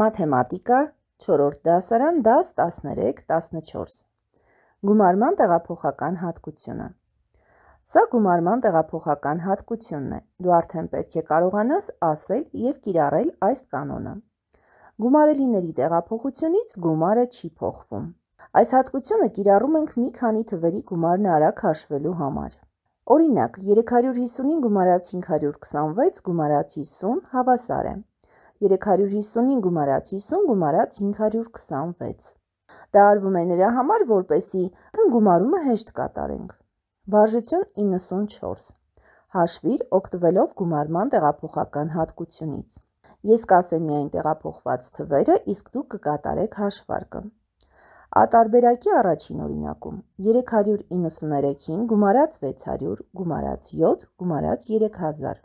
Մաթեմատիկա 4-րդ դասարան դաս 13-14 Գումարման տեղափոխական հատկությունը Սա գումարման տեղափոխական հատկությունն է։ Դու արդեն պետք է կարողանաս ասել եւ կիրառել այս կանոնը։ Գումարելիների տեղափոխությունից գումարը չի փոխվում։ Այս հատկությունը կիրառում ենք մի քանի թվերի գումարն արագ հաշվելու համար։ Օրինակ, 350-ին գումարած 526 գումարած 50 հավասար է 1 355 գումարած 50 գումարած 526։ Դա արվում է նրա համար, որպեսի գումարումը հեշտ կատարենք։ Վարժություն 94։ Հաշվիր օգտվելով գումարման տեղափոխական հատկությունից։ Ես կասեմ միայն տեղափոխված թվերը, իսկ դուք կկատարեք հաշվարկը։ Ատարբերակի առաջին օրինակում 393-ին գումարած 600, գումարած 7, գումարած 3000։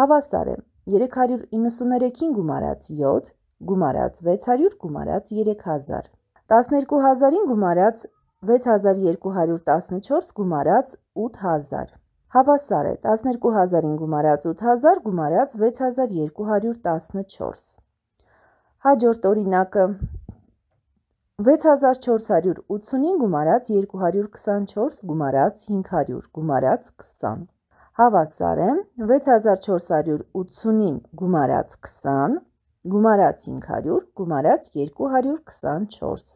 Հավասար է 393-ին գումարած 7, գումարած 600, գումարած 3000։ 12000-ին գումարած 6214 գումարած 8000։ Հավասար է 12000-ին գումարած 8000 գումարած 6214։ Հաջորդ օրինակը 6485 գումարած 224 գումարած 500 գումարած 20 հավասար է 6485 գումարած 20, գումարած 500, գումարած 224։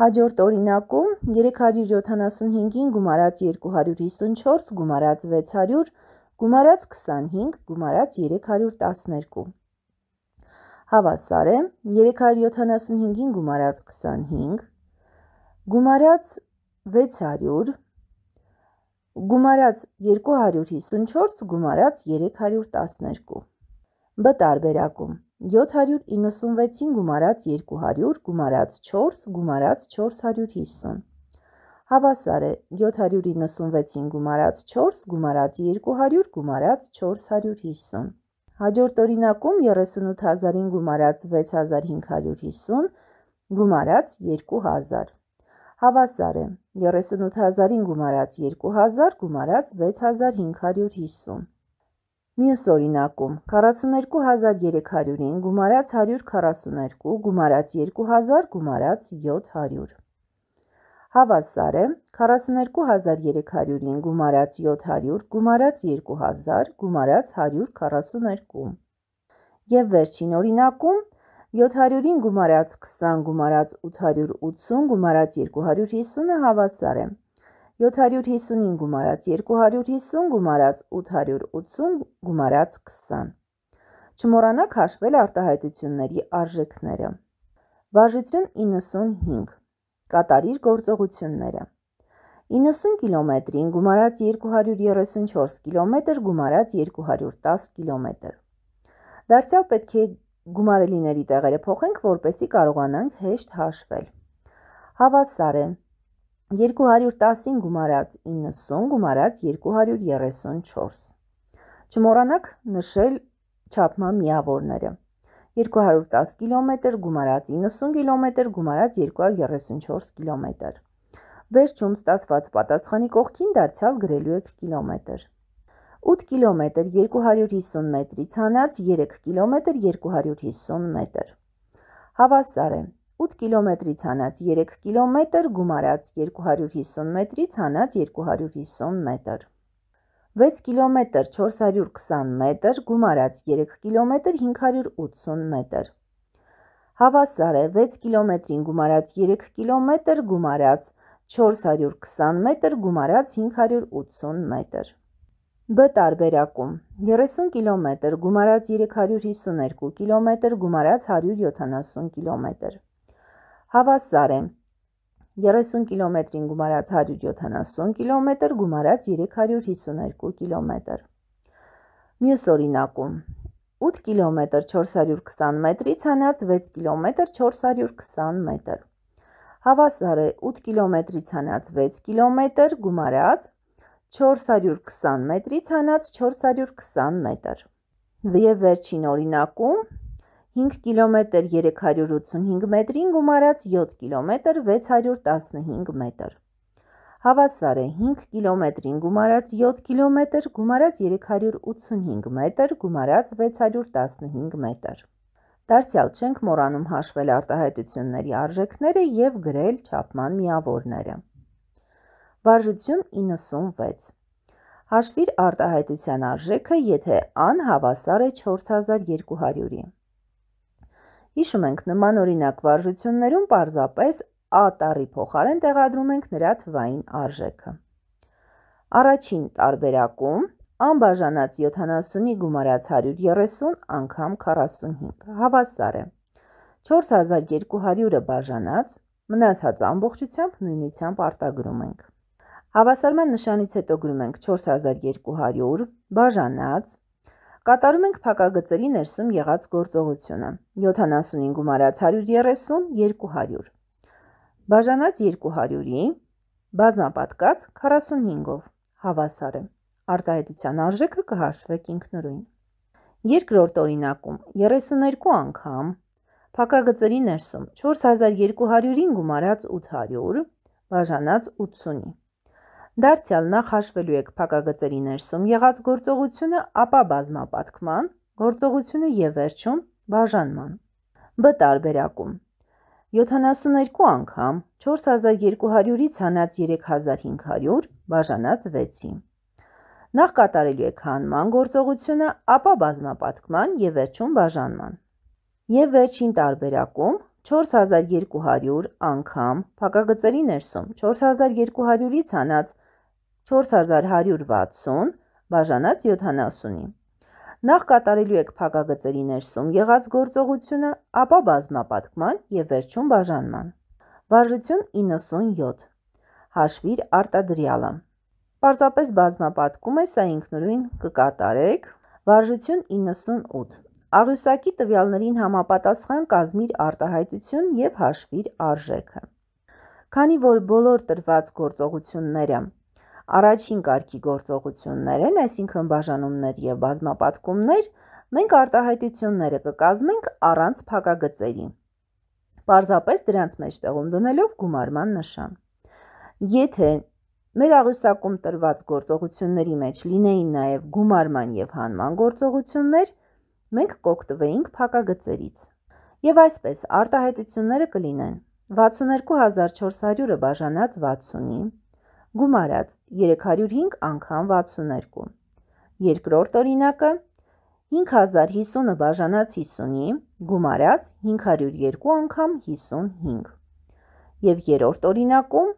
Հաջորդ օրինակում 375-ին գումարած 254, գումարած 600, գումարած 25, գումարած 312։ Հավասար է 375-ին գումարած 25, գումարած 600, գումարած 254 գումարած 312։ Բ տարբերակում 796-ին գումարած 200 գումարած 4 գումարած 450։ Հավասար է 796-ին գումարած 4 գումարած 200 գումարած 450։ Հաջորդ օրինակում 38000-ին գումարած 6550 գումարած 2000 հավասար է 38000-ին գումարած 2000 գումարած 6550։ Մյուս օրինակում 42300-ին գումարած 142 գումարած 2000 գումարած 700 հավասար է 42300-ին գումարած 700 գումարած 2000 գումարած 142։ Եվ վերջին օրինակում 42300 700-ին գումարած 20 գումարած 880 գումարած 250-ը հավասար է 750-ին գումարած 250 գումարած 880 գումարած 20։ Չմոռանաք հաշվել արտահայտությունների արժեքները։ Վարժություն 95։ Կատարիր գործողությունները։ 90 կիլոմետրին գումարած 234 կիլոմետր գումարած 210 կիլոմետր։ Դարձյալ պետք է գումարելիների տեղերը փոխենք, որպեսի կարողանանք հեշտ հաշվել։ Հավասար է 210-ին գումարած 90 գումարած 234։ Չմոռանաք նշել չափման միավորները։ 210 կիլոմետր գումարած 90 կիլոմետր գումարած 234 կիլոմետր։ Վերջում ստացված պատասխանի կողքին դարձյալ գրելու եք կիլոմետր։ 8 կիլոմետր 250 մետրի, ցանած 3 կիլոմետր 250 մետր։ Հավասար է 8 կիլոմետրի ցանած 3 կիլոմետր գումարած 250 մետրի ցանած 250 մետր։ 6 կիլոմետր 420 մետր գումարած 3 կիլոմետր 580 մետր։ Հավասար է 6 կիլոմետրին գումարած 3 կիլոմետր գումարած 420 մետր գումարած 580 մետր։ Բ տարբերակում 30 կիլոմետր գումարած 352 կիլոմետր գումարած 170 կիլոմետր Հավասար է 30 կիլոմետրին գումարած 170 կիլոմետր գումարած 352 կիլոմետր Մյուս օրինակում 8 կիլոմետր 420 մետրից հանած 6 կիլոմետր 420 մետր Հավասար է 8 կիլոմետրից հանած 6 կիլոմետր գումարած 420 մետրից հանած 420 մետր։ Եվ վերջին օրինակում 5 կիլոմետր 385 մետրին գումարած 7 կիլոմետր 615 մետր։ Հավասար է 5 կիլոմետրին գումարած 7 կիլոմետր գումարած 385 մետր գումարած 615 մետր։ Դարձյալ չենք մոռանում հաշվել արտահայտությունների արժեքները եւ գրել չափման միավորները։ Վարժություն 96 Հաշվիր արտահայտության արժեքը, եթե ան հավասար է 4200-ի։ Հիշում ենք նման օրինակ վարժություններում պարզապես a տառի փոխարեն տեղադրում ենք նրա թվային արժեքը։ Առաջին տարբերակում անբաժանած 70-ի գումարած 130 անգամ 45 հավասար է 4200-ը բաժանած մնացած ամբողջությամբ նույնությամբ արտագրում ենք։ Հավասարման նշանից հետո գրում ենք 4200, բաժանած, Կատարում ենք փակագծերի ներսում եղած գործողությունը։ 75 մարած 130, 200։ Բաժանած 200-ի բազմապատկած 45-ով հավասար է։ Արտահայտության արժեքը կհաշվեք ինքնուրույն։ Երկրորդ օրինակում 32 անգամ փակագծերի ներսում 4200-ին գումարած 800, բաժանած 80-ի դարձյալ նախ հաշվելու եք փակագծերի ներսում եղած գործողությունը, ապա բազմապատկման, գործողությունը եւ վերջում բաժանման։ Բ տարբերակում 72 անգամ 4200-ից հանած 3500 բաժանած 6-ի։ Նախ կատարելու եք հանման գործողությունը, ապա բազմապատկման եւ վերջում բաժանման։ Եվ վերջին տարբերակում 4200 անգամ փակագծերի ներսում 4200-ից հանած 3500 4160 բաժանած 70-ի։ Նախ կատարելու եք փակագծերի ներսում եղած գործողությունը, ապա բազմապատկման եւ վերջում բաժանման։ Վարժություն 97։ Հաշվիր արտադրյալը։ Պարզապես բազմապատկում է սա ինքնուրույն կկատարեք։ Վարժություն 98։ Աղյուսակի տվյալներին համապատասխան կազմիր արտահայտություն եւ հաշվիր արժեքը։ Քանի որ բոլոր տրված գործողությունները Առաջին կարգի գործողություններեն, այսինքն բաժանումներ եւ բազմապատկումներ, մենք արտահայտությունները կկազմենք առանց փակագծերի։ Պարզապես դրանց մեջտեղում դնելով գումարման նշան։ Եթե մեր աղյուսակում տրված գործողությունների մեջ լինեին նաև գումարման եւ հանման գործողություններ, մենք կօգտվեինք փակագծերից։ Եվ այսպես արտահայտությունները կլինեն 62400-ը բաժանած 60-ի, գումարած 305 անգամ 62։ Երկրորդ օրինակը 5050-ը բաժանած 50-ի, գումարած 502 անգամ 55։ Եվ երրորդ օրինակում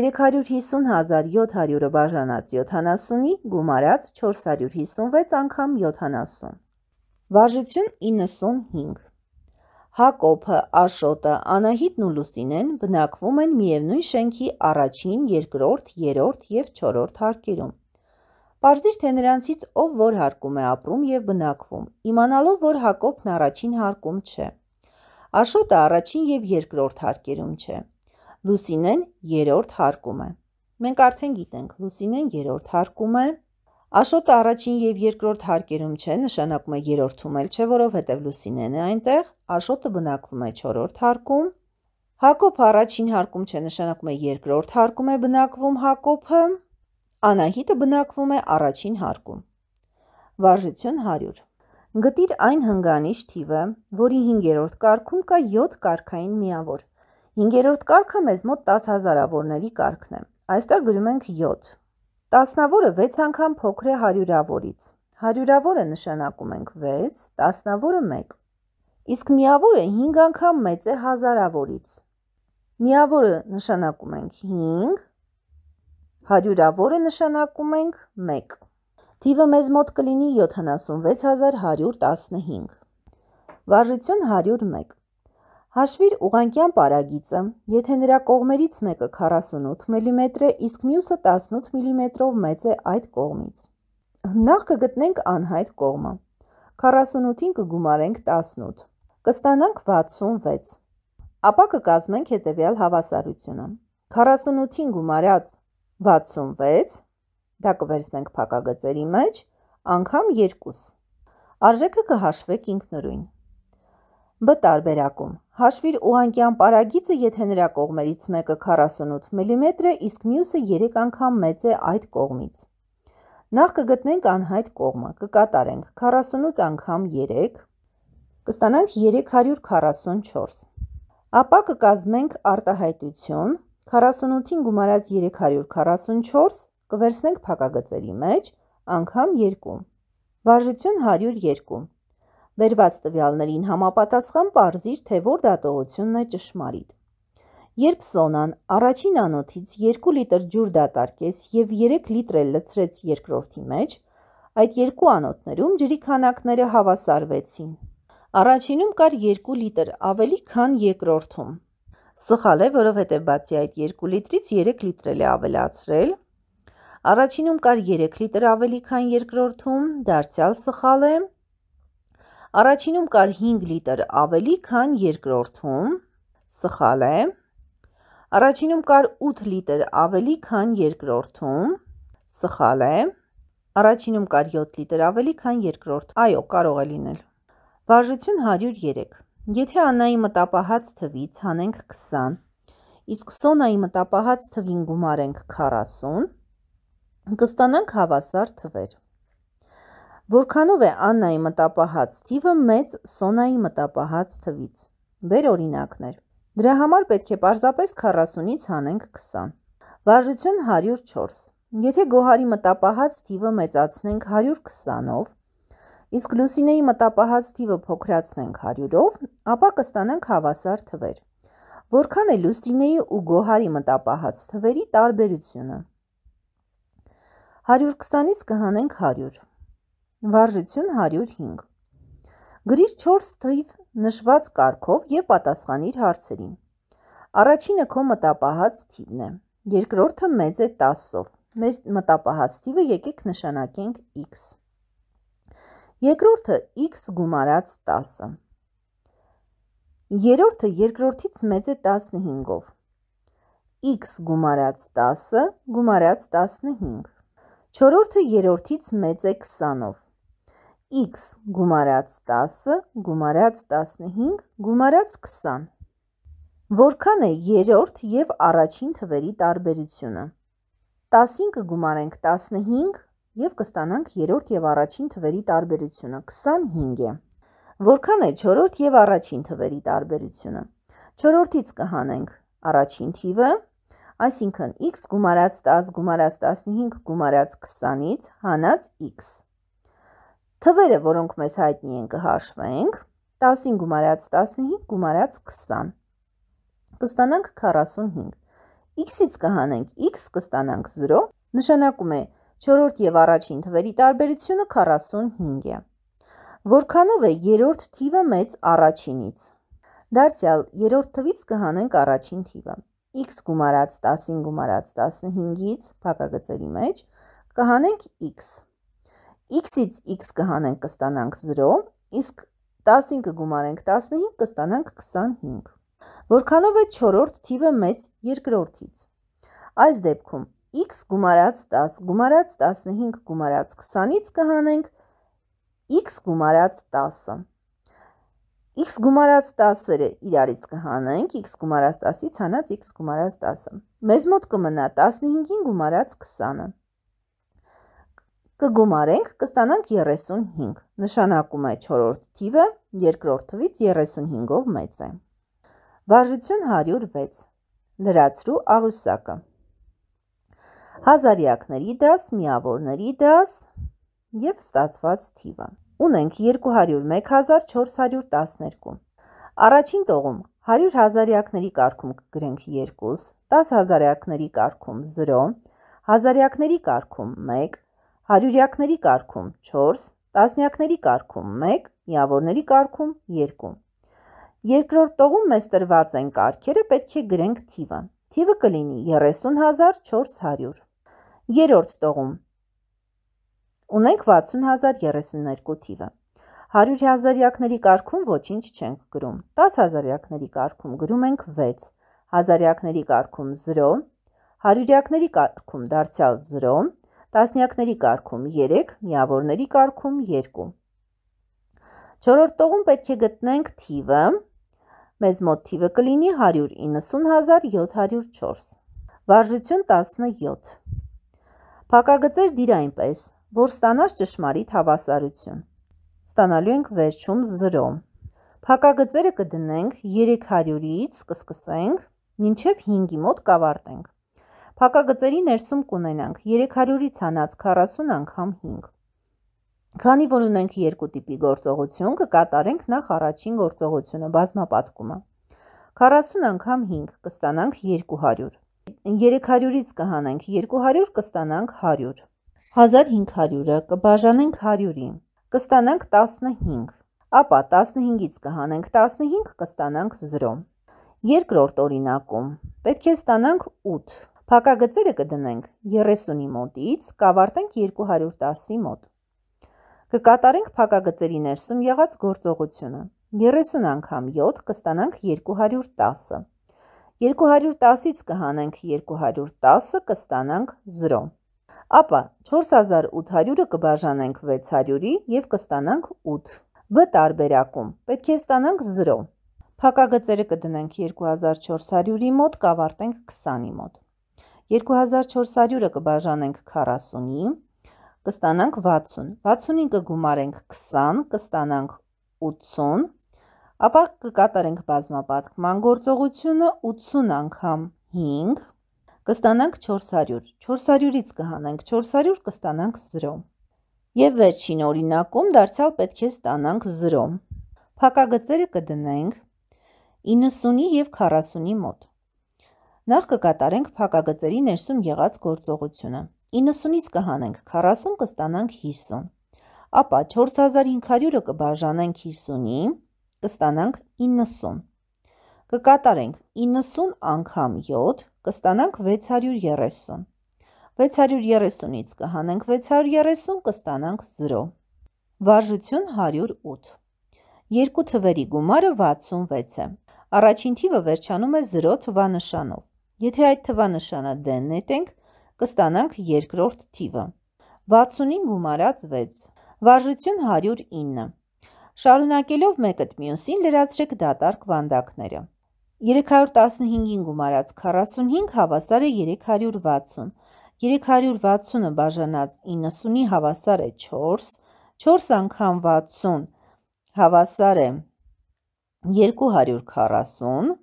350700-ը բաժանած 70-ի, գումարած 456 անգամ 70։ Վարժություն 95։ Հակոբը, Աշոտը, Անահիտն ու Լուսինեն բնակվում են միևնույն շենքի առաջին, երկրորդ, երրորդ եւ չորրորդ հարկերում։ Պարզիր թե նրանցից ով որ հարկում է ապրում եւ բնակվում, իմանալով որ Հակոբն առաջին հարկում չէ։ Աշոտը առաջին եւ երկրորդ հարկերում չէ։ Լուսինեն երրորդ հարկում է։ Մենք արդեն գիտենք, Լուսինեն երրորդ հարկում է, Աշոտը առաջին եւ երկրորդ հարկերում չէ, նշանակում է երրորդում էլ չէ, որովհետեւ Լուսինեն է այնտեղ, Աշոտը բնակվում է 4-րդ հարկում։ Հակոբը առաջին հարկում չէ, նշանակում է երկրորդ հարկում է բնակվում Հակոբը։ Անահիտը բնակվում է առաջին հարկում։ Վարժություն 100 Գտիր այն հնգանիշ թիվը, որի 5-րդ կարգում կա 7 կարգային միավոր։ 5-րդ կարգը մեզ մոտ 10000 հազարավորների կարգն է։ Այստեղ գրում ենք 7։ Տասնավորը 6 անգամ փոքր է հարյուրավորից։ Հարյուրավորը նշանակում ենք 6, տասնավորը 1։ Իսկ միավորը 5 անգամ մեծ է հազարավորից։ Միավորը նշանակում ենք 5, հարյուրավորը նշանակում ենք 1։ Թիվը մեզ մոտ կլինի 76115։ Վարժություն 101։ Հաշվիր ուղանկյան պարագիծը, եթե նրա կողմերից մեկը 48 մմ է, իսկ մյուսը 18 մմ-ով մեծ է այդ կողմից։ Նախ կգտնենք անհայտ կողմը։ 48-ին կգումարենք 18։ Կստանանք 66։ Ապա կկազմենք հետևյալ հավասարությունը։ 48-ին գումարած 66 դա կվերցնենք փակագծերի մեջ անգամ 2։ Արժեքը կհաշվեք ինքնուրույն։ Բ տարբերակում Հաշվիր ուղանկյան պարագիծը, եթե նրա կողմերից մեկը 48 մմ, իսկ մյուսը 3 անգամ մեծ է այդ կողմից։ Նախ կգտնենք անհայտ կողմը, կկատարենք 48 անգամ 3, կստանանք 344։ Ապա կկազմենք արտահայտություն 48-ին գումարած 344 կվերցնենք փակագծերի մեջ անգամ 2։ Վարժություն 102։ Վերված տվյալներին համապատասխան parzիր, թե որ դատողությունն է ճշմարիտ։ Երբ Սոնան առաջին անոթից 2 լիտր ջուր դատարկեց եւ 3 լիտր լցրեց երկրորդի մեջ, այդ երկու անոթներում ջրի քանակները հավասարվեցին։ Առաջինում կար 2 լիտր ավելի քան երկրորդում։ Սխալ է, որովհետև բացի այդ 2 լիտրից 3 լիտրել է ավելացրել։ Առաջինում կար 3 լիտր ավելի քան երկրորդում, դարձյալ սխալ է, Առաջինում կար 5 լիտր ավելի, քան երկրորդում, սխալ է։ Առաջինում կար 8 լիտր ավելի, քան երկրորդում, սխալ է։ Առաջինում կար 7 լիտր ավելի, քան երկրորդ։ Այո, կարող է լինել։ Վարժություն 103։ Եթե Աննայի մտապահած թվից հանենք 20, իսկ Սոնայի մտապահած թվին գումարենք 40, կստանանք հավասար թվեր։ Որքանով է Աննայի մտապահած թիվը մեծ Սոնայի մտապահած թվից։ Բեր օրինակներ։ Դրա համար պետք է պարզապես 40-ից հանենք 20։ Վարժություն 104։ Եթե Գոհարի մտապահած թիվը մեծացնենք 120-ով, իսկ Լուսինեի մտապահած թիվը փոքրացնենք 100-ով, ապա կստանանք հավասար թվեր։ Որքան է Լուսինեի ու Գոհարի մտապահած թվերի տարբերությունը։ 120-ից կհանենք 100 վարժություն 105։ Գրիր 4 թիվ նշված կարգով եւ պատասխանիր հարցերին։ Առաջինը քո մտապահած թիվն է։ Երկրորդը մեծ է 10-ով։ Մեր մտապահած թիվը եկեք նշանակենք x։ Երկրորդը x գումարած 10-ը։ Երրորդը երկրորդից մեծ է 15-ով։ x գումարած 10-ը գումարած 15։ Չորորդը երրորդից մեծ է 20-ով x գումարած 10, գումարած 15, գումարած 20։ Որքան է երրորդ եւ առաջին թվերի տարբերությունը։ 15-ը գումարենք 15 եւ կստանանք երրորդ եւ առաջին թվերի տարբերությունը 25 է։ Որքան է 4-րդ եւ առաջին թվերի տարբերությունը։ 4-րդից կհանենք առաջին թիվը, այսինքն x գումարած 10 գումարած 15 գումարած 20-ից հանած x թվերը, որոնք մեզ հայտնի են կհաշվենք, 10-ին գումարած 15 գումարած 20։ Կստանանք 45։ X-ից կհանենք X, կստանանք 0, նշանակում է 4-րդ եւ առաջին թվերի տարբերությունը 45 է։ Որքանով է երրորդ թիվը մեծ առաջինից։ Դարձյալ երրորդ թվից կհանենք առաջին թիվը։ X գումարած 10-ին գումարած 15-ից փակագծերի մեջ կհանենք X-ը x-ից x կհանենք կստանանք 0, իսկ 15-ը գումարենք 15, կստանանք 25։ Որքանով է 4-րդ թիվը մեծ երկրորդից։ Այս դեպքում x գումարած 10, գումարած 15, գումարած 20-ից կհանենք x գումարած 10-ը։ x գումարած 10-ը իրարից կհանենք, x գումարած 10-ից հանած x գումարած 10-ը։ Մեզ մոտ կմնա 15-ին գումարած 20-ը կգումարենք, կստանանք 35, նշանակում է 4-րդ թիվը երկրորդ թվից 35-ով մեծ է։ Վարժություն 106, լրացրու աղյուսակը։ Հազարյակների դաս, միավորների դաս և ստացված թիվը։ Ունենք 201412։ Առաջին տողում 100 հազարյակների կարգում կգրենք 2, 10 հազարյակների կարգում 0, հազարյակների կարգում 1, հարյուրյակների կարգում 4, տասնյակների կարգում 1, միավորների կարգում 2։ Երկրորդ տողում մեզ տրված են կարգերը, պետք է գրենք թիվը։ Թիվը կլինի 30400։ Երորդ տողում ունենք 60032 թիվը։ 100 հազարյակների կարգում ոչինչ չենք գրում։ 10 հազարյակների կարգում գրում ենք 6, հազարյակների կարգում 0, հարյուրյակների կարգում դարձյալ 0, տասնյակների կարգում 3, միավորների կարգում 2։ Չորրորդ տողում պետք է գտնենք թիվը, մեզ մոտ թիվը կլինի 190704։ Վարժություն 17։ Փակագծեր դիր այնպես, որ ստանաս ճշմարիտ հավասարություն։ Ստանալու ենք վերջում 0։ Փակագծերը կդնենք 300-ից կսկսենք, մինչև 5-ի մոտ կավարտենք։ Փակագծերի ներսում կունենանք 300-ի ցանած 40 անգամ 5։ Քանի որ ունենք երկու տիպի գործողություն, կկատարենք նախ առաջին գործողությունը՝ բազմապատկումը։ 40 անգամ 5 կստանանք 200։ 300-ից կհանենք 200, կստանանք 100։ 1500-ը կբաժանենք 100-ի, կստանանք 15, ապա 15-ից կհանենք 15, կստանանք 0։ Երկրորդ օրինակում պետք է ստանանք 8, Փակագծերը կդնենք 30-ի մոտից, կավարտենք 210-ի մոտ։ Կկատարենք փակագծերի ներսում եղած գործողությունը։ 30 անգամ 7 կստանանք 210-ը։ 210-ից կհանենք 210-ը, կստանանք 0։ Ապա 4800-ը կբաժանենք 600-ի եւ կստանանք 8։ Բ տարբերակում պետք է ստանանք 0։ Փակագծերը կդնենք 2400-ի մոտ, կավարտենք 20-ի մոտ։ 2400-ը կբաժանենք 40-ի, կստանանք 60, 60-ին կգումարենք 20, կստանանք 80, ապա կկատարենք բազմապատկման գործողությունը 80 անգամ 5, կստանանք 400, 400-ից կհանենք 400, կստանանք 0։ Եվ վերջին օրինակում դարձյալ պետք է ստանանք 0։ Փակագծերը կդնենք 90-ի եւ 40-ի մոտ։ Նախ կկատարենք փակագծերի ներսում եղած գործողությունը։ 90-ից կհանենք 40, կստանանք 50։ Ապա 4500-ը կբաժանենք 50-ի, կստանանք 90։ Կկատարենք 90 անգամ 7, կստանանք 630։ 630-ից կհանենք 630, կստանանք 0։ Վարժություն 108։ Երկու թվերի գումարը 66 է։ Առաջին թիվը վերջանում է 0 թվանշանով։ Եթե այդ թվանշանադեն նետենք, կստանանք երկրորդ թիվը։ 65 գումարած 6, վարժություն 109։ Շարունակելով մեկըտ մյուսին լրացրեք դատարկ վանդակները։ 315-ին գումարած 45 հավասար է 360, 360-ը բաժանած 90-ի հավասար է 4, 4 անգամ 60 հավասար է 240,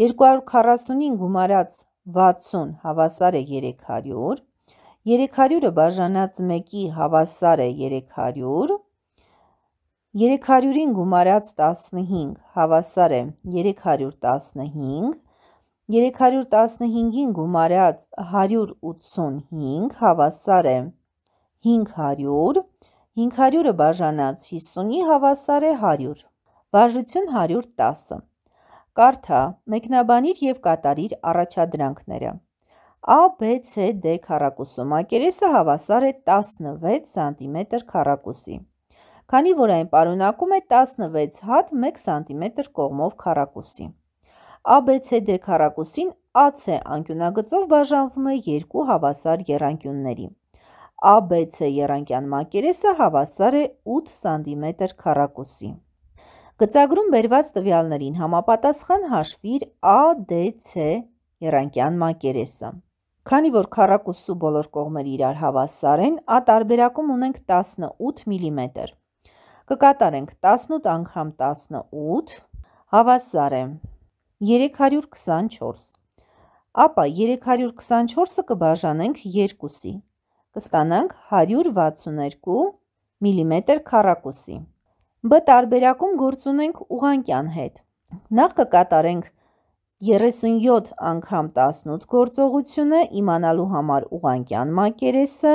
245 գումարած 60 հավասար է 300, 300-ը բաժանած 1-ի հավասար է 300, 300-ին գումարած 15 հավասար է 315, 315-ին գումարած 185 հավասար է 500, 500-ը բաժանած 50-ի հավասար է 100, բաժություն 110-ը։ Կարդա, մեկնաբանիր և կատարիր առաջադրանքները։ A, B, C, D քառակուսում ակերեսը հավասար է 16 սանտիմետր քառակուսի։ Քանի որ այն պարունակում է 16 հատ 1 սանտիմետր կողմով քառակուսի։ ABCD քառակուսին AC անկյունագծով բաժանվում է երկու հավասար եռանկյունների։ ABC եռանկյան մակերեսը հավասար է 8 սանտիմետր քառակուսի։ Գծագրում բերված տվյալներին համապատասխան հաշվիր ADC երանկյան մակերեսը։ Քանի որ քառակուսու բոլոր կողմերը իրար հավասար են, A տարբերակում ունենք 18 մմ։ Կկատարենք 18 անգամ 18 հավասար է 324։ Ապա 324-ը կբաժանենք 2-ի։ Կստանանք 162 մմ քառակուսի։ mm Բ տարբերակում գործ ունենք ուղանկյան հետ։ Նախ կկատարենք 37 անգամ 18 գործողությունը իմանալու համար ուղանկյան մակերեսը,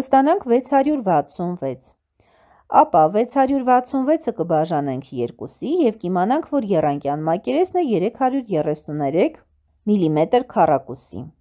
կստանանք 666։ Ապա 666-ը կբաժանենք 2-ի և կիմանանք, որ եռանկյան մակերեսն է 333 մմ քառակուսի։ mm